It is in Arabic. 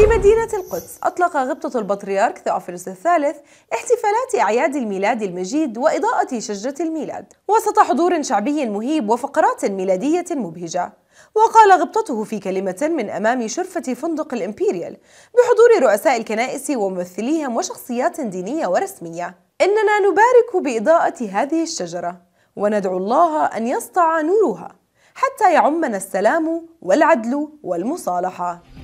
في مدينة القدس أطلق غبطة البطريرك ثوفرس الثالث احتفالات أعياد الميلاد المجيد وإضاءة شجرة الميلاد وسط حضور شعبي مهيب وفقرات ميلادية مبهجة وقال غبطته في كلمة من أمام شرفة فندق الإمبيريال بحضور رؤساء الكنائس وممثليهم وشخصيات دينية ورسمية إننا نبارك بإضاءة هذه الشجرة وندعو الله أن يسطع نورها حتى يعمنا السلام والعدل والمصالحه